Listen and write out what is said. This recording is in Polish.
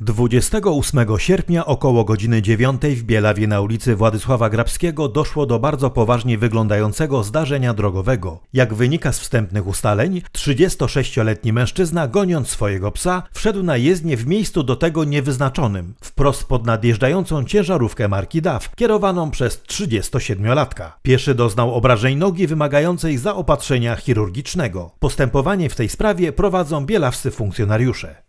28 sierpnia około godziny 9 w Bielawie na ulicy Władysława Grabskiego doszło do bardzo poważnie wyglądającego zdarzenia drogowego. Jak wynika z wstępnych ustaleń, 36-letni mężczyzna goniąc swojego psa wszedł na jezdnię w miejscu do tego niewyznaczonym, wprost pod nadjeżdżającą ciężarówkę marki DAF, kierowaną przez 37-latka. Pieszy doznał obrażeń nogi wymagającej zaopatrzenia chirurgicznego. Postępowanie w tej sprawie prowadzą bielawscy funkcjonariusze.